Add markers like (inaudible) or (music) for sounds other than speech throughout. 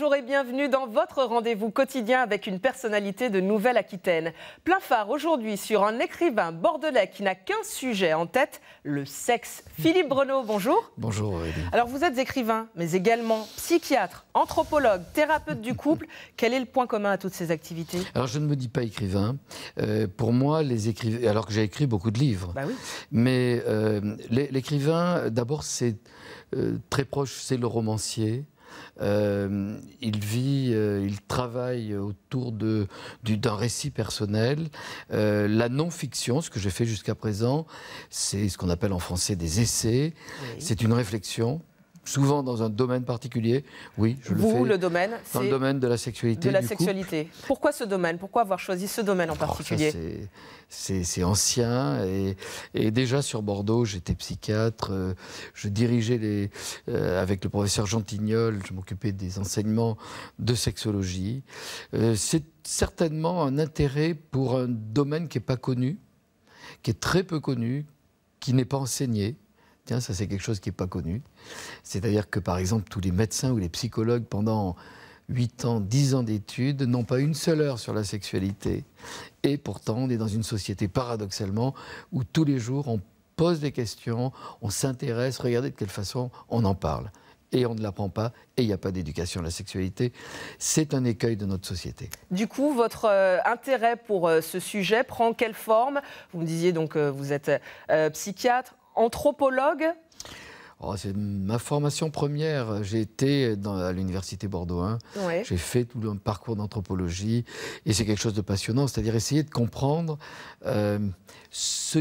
bonjour et bienvenue dans votre rendez-vous quotidien avec une personnalité de Nouvelle-Aquitaine. Plein phare aujourd'hui sur un écrivain bordelais qui n'a qu'un sujet en tête, le sexe. Philippe Brenaud, bonjour. Bonjour Aurélie. Alors vous êtes écrivain, mais également psychiatre, anthropologue, thérapeute du couple. Quel est le point commun à toutes ces activités Alors je ne me dis pas écrivain. Euh, pour moi, les écrivains, alors que j'ai écrit beaucoup de livres, bah oui. mais euh, l'écrivain, d'abord, c'est euh, très proche, c'est le romancier. Euh, il vit, euh, il travaille autour d'un récit personnel. Euh, la non-fiction, ce que j'ai fait jusqu'à présent, c'est ce qu'on appelle en français des essais. C'est une réflexion souvent dans un domaine particulier. Oui, je le fais. le domaine Dans le domaine de la sexualité. De la sexualité. Pourquoi ce domaine Pourquoi avoir choisi ce domaine en oh, particulier C'est ancien. Et, déjà sur Bordeaux, j'étais psychiatre. Euh, je dirigeais les, euh, avec le professeur Gentignol, je m'occupais des enseignements de sexologie. Euh, c'est certainement un intérêt pour un domaine qui n'est pas connu, qui est très peu connu, qui n'est pas enseigné ça c'est quelque chose qui n'est pas connu. C'est-à-dire que par exemple, tous les médecins ou les psychologues pendant 8 ans, 10 ans d'études, n'ont pas une seule heure sur la sexualité. Et pourtant, on est dans une société paradoxalement où tous les jours on pose des questions, on s'intéresse, regardez de quelle façon on en parle. Et on ne l'apprend pas, et il n'y a pas d'éducation à la sexualité. C'est un écueil de notre société. Du coup, votre euh, intérêt pour euh, ce sujet prend quelle forme Vous me disiez donc, euh, vous êtes psychiatre, anthropologue oh, c'est ma formation première. J'ai été dans, à l'université Bordeaux 1. J'ai fait tout un parcours d'anthropologie et c'est quelque chose de passionnant, c'est-à-dire essayer de comprendre euh, ce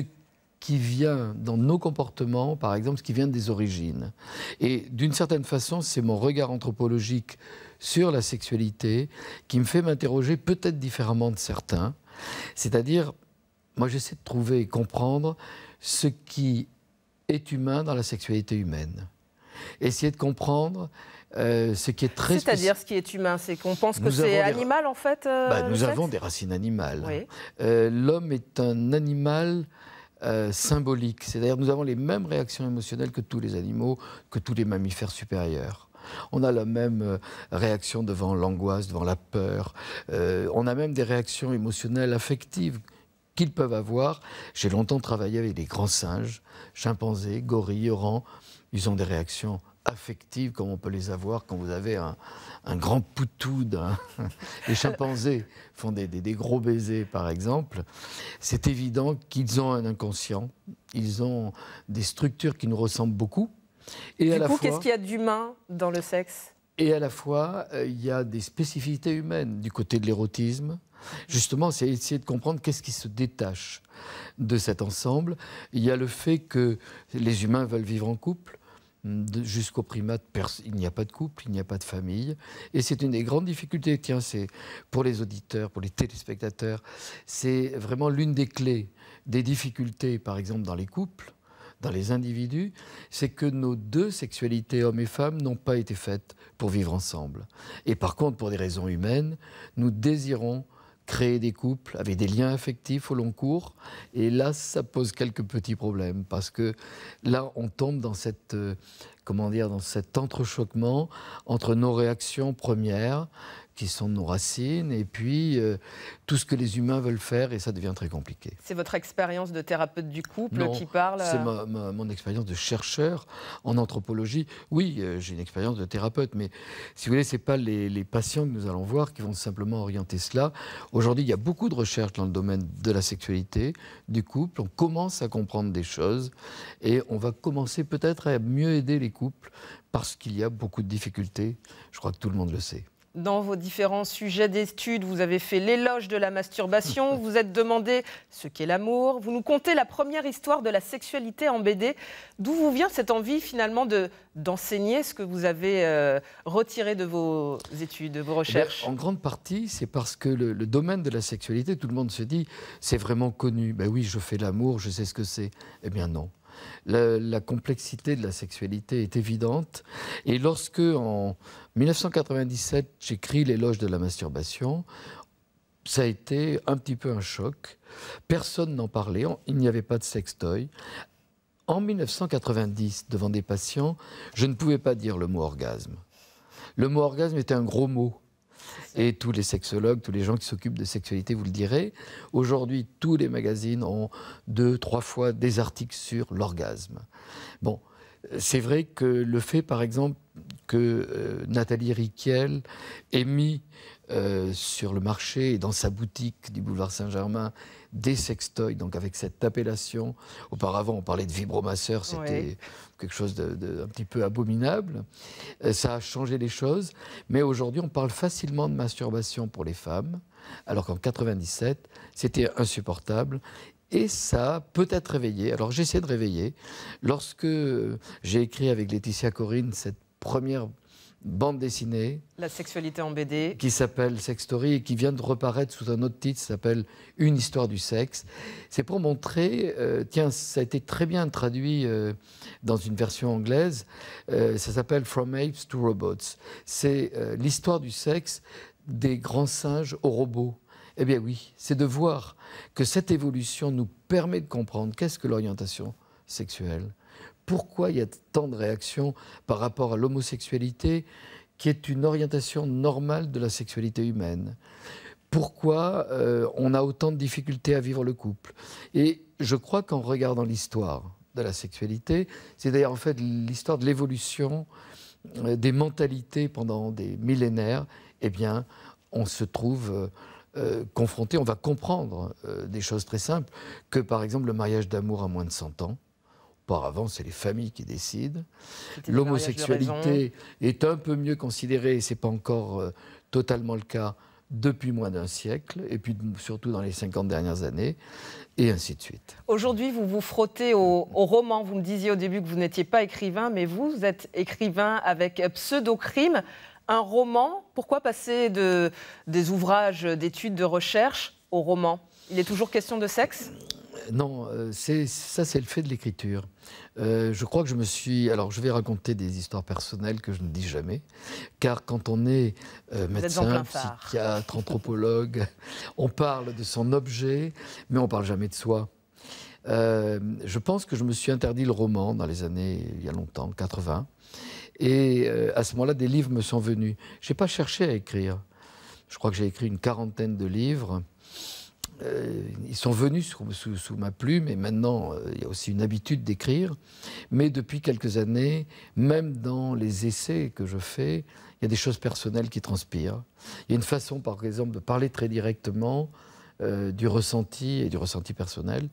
qui vient dans nos comportements, par exemple, ce qui vient des origines. Et d'une certaine façon, c'est mon regard anthropologique sur la sexualité qui me fait m'interroger peut-être différemment de certains. C'est-à-dire, moi j'essaie de trouver et comprendre ce qui est humain dans la sexualité humaine. Essayer de comprendre euh, ce qui est très C'est-à-dire ce qui est humain, c'est qu'on pense que c'est animal en fait euh, bah, Nous avons des racines animales. Euh, l'homme est un animal symbolique, c'est-à-dire nous avons les mêmes réactions émotionnelles que tous les animaux, que tous les mammifères supérieurs. On a la même réaction devant l'angoisse, devant la peur. on a même des réactions émotionnelles affectives qu'ils peuvent avoir. J'ai longtemps travaillé avec des grands singes, chimpanzés, gorilles, orangs. Ils ont des réactions affectives comme on peut les avoir quand vous avez un, grand poutou hein. Les chimpanzés (laughs) font des, gros baisers, par exemple. C'est évident qu'ils ont un inconscient, ils ont des structures qui nous ressemblent beaucoup. Et du coup, qu'est-ce qu'il y a d'humain dans le sexe et à la fois, euh, il y a des spécificités humaines du côté de l'érotisme. Justement, c'est essayer de comprendre qu'est-ce qui se détache de cet ensemble. Il y a le fait que les humains veulent vivre en couple. Jusqu'au primate, il n'y a pas de couple, il n'y a pas de famille. Et c'est une des grandes difficultés, tiens, c'est pour les auditeurs, pour les téléspectateurs, c'est vraiment l'une des clés des difficultés, par exemple, dans les couples dans les individus, c'est que nos deux sexualités, hommes et femmes, n'ont pas été faites pour vivre ensemble. Et par contre, pour des raisons humaines, nous désirons créer des couples avec des liens affectifs au long cours. Et là, ça pose quelques petits problèmes parce que là, on tombe dans cette euh, comment dire, dans cet entrechoquement entre nos réactions premières, qui sont nos racines, et puis euh, tout ce que les humains veulent faire, et ça devient très compliqué. C'est votre expérience de thérapeute du couple qui parle C'est euh, mon expérience de chercheur en anthropologie. Oui, euh, j'ai une expérience de thérapeute, mais si vous voulez, ce pas les, les, patients que nous allons voir qui vont simplement orienter cela. Aujourd'hui, il y a beaucoup de recherches dans le domaine de la sexualité, du couple. On commence à comprendre des choses, et on va commencer peut-être à mieux aider les couple, parce qu'il y a beaucoup de difficultés. Je crois que tout le monde le sait dans vos différents sujets d'études, vous avez fait l'éloge de la masturbation, (laughs) vous êtes demandé ce qu'est l'amour, vous nous contez la première histoire de la sexualité en BD. D'où vous vient cette envie finalement de, d'enseigner ce que vous avez euh, retiré de vos études, de vos eh recherches En grande partie, c'est parce que le, le, domaine de la sexualité, tout le monde se dit, c'est vraiment connu. Ben oui, je fais l'amour, je sais ce que c'est. Eh bien non. La, complexité de la sexualité est évidente. Et lorsque, en 1997, j'écris L'éloge de la masturbation, ça a été un petit peu un choc. Personne n'en parlait, il n'y avait pas de sextoy. En 1990, devant des patients, je ne pouvais pas dire le mot orgasme. Le mot orgasme était un gros mot. Et tous les sexologues, tous les gens qui s'occupent de sexualité vous le direz. Aujourd'hui, tous les magazines ont deux, trois fois des articles sur l'orgasme. Bon, euh, c'est vrai que le fait, par exemple, que euh, Nathalie Riquel ait mis euh, sur le marché et dans sa boutique du boulevard Saint-Germain des sextoys, donc avec cette appellation. Auparavant, on parlait de vibromasseur, c'était quelque chose d'un petit peu abominable. Euh, ça a changé les choses, mais aujourd'hui, on parle facilement de masturbation pour les femmes, alors qu'en 97, c'était insupportable. Et ça peut être réveillé. Alors j'essaie de réveiller. Lorsque j'ai écrit avec Laetitia Corinne cette première bande dessinée. La sexualité en BD. Qui s'appelle Sex Story et qui vient de reparaître sous un autre titre, s'appelle Une histoire du sexe. C'est pour montrer, euh, tiens, ça a été très bien traduit euh, dans une version anglaise, euh, ça s'appelle From Apes to Robots. C'est l'histoire du sexe des grands singes aux robots. Eh bien oui, c'est de voir que cette évolution nous permet de comprendre qu'est-ce que l'orientation sexuelle, pourquoi il y a tant de réactions par rapport à l'homosexualité qui est une orientation normale de la sexualité humaine Pourquoi euh, on a autant de difficultés à vivre le couple Et je crois qu'en regardant l'histoire de la sexualité, c'est d'ailleurs en fait l'histoire de l'évolution euh, des mentalités pendant des millénaires, eh bien, on se trouve euh, confronté, on va comprendre des choses très simples, que par exemple le mariage d'amour à moins de 100 ans, Auparavant, c'est les familles qui décident. L'homosexualité est un peu mieux considérée, et ce n'est pas encore euh, totalement le cas depuis moins d'un siècle, et puis surtout dans les 50 dernières années, et ainsi de suite. Aujourd'hui, vous vous frottez au, roman. Vous me disiez au début que vous n'étiez pas écrivain, mais vous, vous êtes écrivain avec pseudo-crime. Un roman, pourquoi passer de, des ouvrages d'études, de recherche au roman Il est toujours question de sexe non, euh, c'est ça, c'est le fait de l'écriture. Euh, je crois que je me suis. Alors, je vais raconter des histoires personnelles que je ne dis jamais, car quand on est euh, médecin, psychiatre, anthropologue, (laughs) on parle de son objet, mais on parle jamais de soi. je pense que je me suis interdit le roman dans les années, il y a longtemps, 80. Et à ce moment-là, des livres me sont venus. Je n'ai pas cherché à écrire. Je crois que j'ai écrit une quarantaine de livres. Euh, ils sont venus sous, ma plume et maintenant euh, il y a aussi une habitude d'écrire. Mais depuis quelques années, même dans les essais que je fais, il y a des choses personnelles qui transpirent. Il y a une façon, par exemple, de parler très directement euh, du ressenti et du ressenti personnel.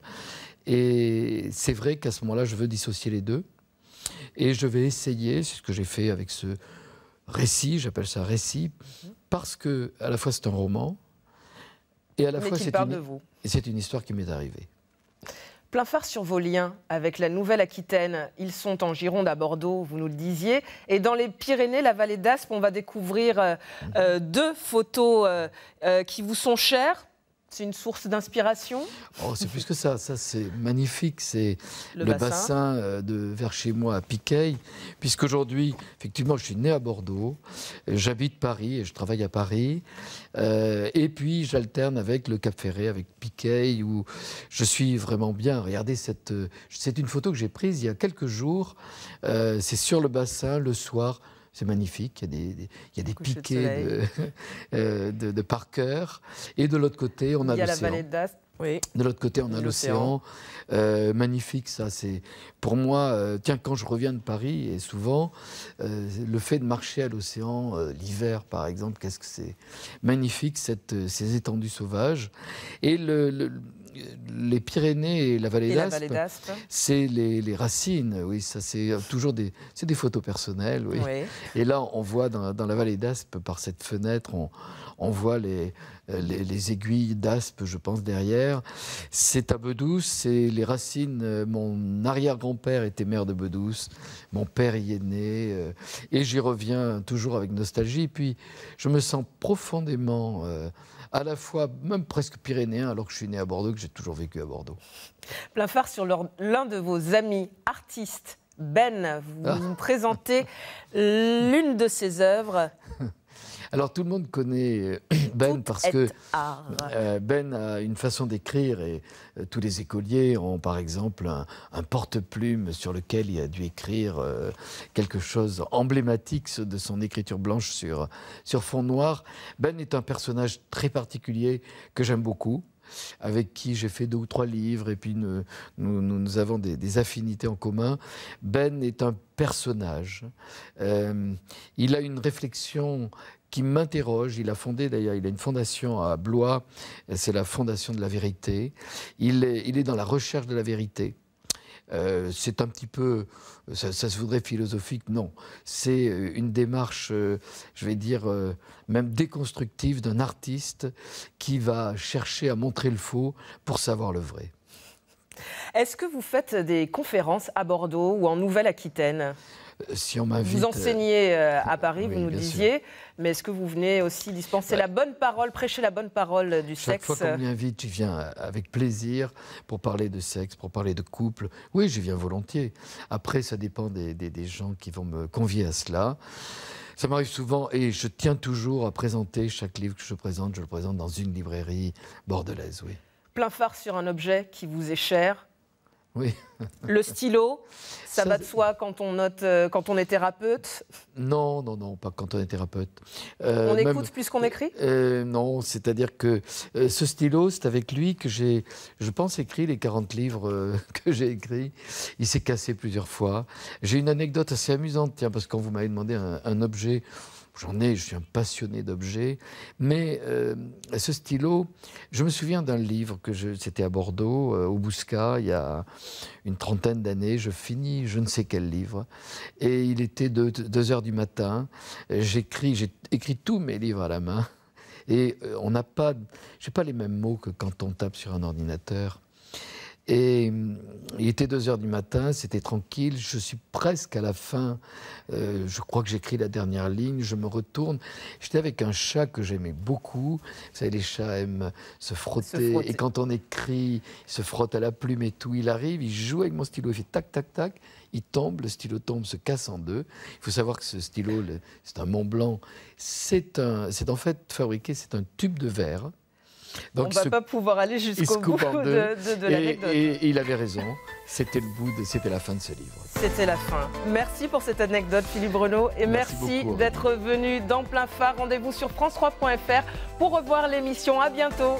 Et c'est vrai qu'à ce moment-là, je veux dissocier les deux. Et je vais essayer, c'est ce que j'ai fait avec ce récit, j'appelle ça récit, parce que à la fois c'est un roman, et la fois, c'est une... une histoire qui m'est arrivée. Plein phare sur vos liens avec la Nouvelle-Aquitaine. Ils sont en Gironde, à Bordeaux, vous nous le disiez. Et dans les Pyrénées, la vallée d'Aspe, on va découvrir euh, euh, deux photos euh, qui vous sont chères c'est une source d'inspiration oh, C'est plus que ça. Ça, c'est magnifique. C'est le, bassin. Euh, de vers chez moi à Piquet. Puisqu'aujourd'hui, effectivement, je suis né à Bordeaux. J'habite Paris et je travaille à Paris. Euh, et puis, j'alterne avec le Cap Ferré, avec Piquet, où je suis vraiment bien. Regardez, cette, euh, c'est une photo que j'ai prise il y a quelques jours. c'est sur le bassin, le soir. C'est magnifique. Il y a des, piquets de, par cœur. Et de l'autre côté, on a, la vallée d'Ast. De l'autre côté, on a l'océan. Euh, magnifique, ça. C'est pour moi. Euh, tiens, quand je reviens de Paris, et souvent, euh, le fait de marcher à l'océan l'hiver, par exemple, qu'est-ce que c'est magnifique cette, ces étendues sauvages. Et le les Pyrénées et la vallée d'Aspe, c'est les, racines, oui, ça c'est euh, toujours des, des photos personnelles, oui. Et là, on voit dans, la vallée d'Aspe, par cette fenêtre, on, voit euh, les, les, aiguilles d'Aspe, je pense, derrière. C'est à Bedouce, c'est les racines. Euh, mon arrière-grand-père était maire de Bedouce, mon père y est né, et j'y reviens toujours avec nostalgie. Et puis, je me sens profondément, à la fois, même presque pyrénéen, alors que je suis né à Bordeaux, j'ai toujours vécu à Bordeaux. Plein phare sur l'un de vos amis artistes, Ben. Vous nous ah. présentez (laughs) l'une de ses œuvres. Alors tout le monde connaît euh, Ben parce que euh, Ben a une façon d'écrire et euh, tous les écoliers ont par exemple un, porte-plume sur lequel il a dû écrire quelque chose emblématique de son écriture blanche sur fond noir. Ben est un personnage très particulier que j'aime beaucoup avec qui j'ai fait deux ou trois livres, et puis nous, avons des, affinités en commun. Ben est un personnage. Euh, il a une réflexion qui m'interroge. Il a fondé d'ailleurs, il a une fondation à Blois, c'est la Fondation de la Vérité. il est dans la recherche de la vérité. Euh, c'est un petit peu, euh, ça, se voudrait philosophique, non. C'est euh, une démarche, je vais dire, même déconstructive d'un artiste qui va chercher à montrer le faux pour savoir le vrai. Est-ce que vous faites des conférences à Bordeaux ou en Nouvelle-Aquitaine euh, si on Vous enseignez euh, euh, à Paris, vous nous disiez, mais est-ce que vous venez aussi dispenser bah, la bonne parole, prêcher la bonne parole du sexe Chaque fois qu'on m'invite, je viens avec plaisir pour parler de sexe, pour parler de couple. Oui, je viens volontiers. Après, ça dépend des, des gens qui vont me convier à cela. Ça m'arrive souvent et je tiens toujours à présenter chaque livre que je présente. Je le présente dans une librairie bordelaise, oui plein phare sur un objet qui vous est cher. Oui. le stylo, ça, va de soi quand on note, euh, quand on est thérapeute. Non, non, non, pas quand on est thérapeute. Euh, on écoute plus qu'on écrit. Euh, non, c'est-à-dire que ce stylo, c'est avec lui que j'ai, je pense, écrit les 40 livres (laughs) que j'ai écrits. Il s'est cassé plusieurs fois. J'ai une anecdote assez amusante, tiens, parce qu'on quand vous m'avez demandé un objet J'en ai, je suis un passionné d'objets. Mais euh, ce stylo, je me souviens d'un livre que c'était à Bordeaux, euh, au Bousca, il y a une trentaine d'années. Je finis je ne sais quel livre. Et il était 2 heures du matin. J'écris, j'ai écrit tous mes livres à la main. Et euh, on n'a pas, j'ai pas les mêmes mots que quand on tape sur un ordinateur. Et euh, il était 2 heures du matin, c'était tranquille, je suis presque à la fin, euh, je crois que j'écris la dernière ligne, je me retourne. J'étais avec un chat que j'aimais beaucoup. Vous savez, les chats aiment se frotter, et quand on écrit, il se frotte à la plume et tout. Il arrive, il joue avec mon stylo, il fait tac, tac, tac, il tombe, le stylo tombe, se casse en deux. Il faut savoir que ce stylo, c'est un Mont Blanc, c'est en fait fabriqué, c'est un tube de verre on ne va pas pouvoir aller jusqu'au bout de, l'anecdote. Et, il avait raison. C'était le bout, c'était la fin de ce livre. C'était la fin. Merci pour cette anecdote, Philippe Renaud, et merci, merci d'être venu dans plein phare. Rendez-vous sur France3.fr pour revoir l'émission. À bientôt.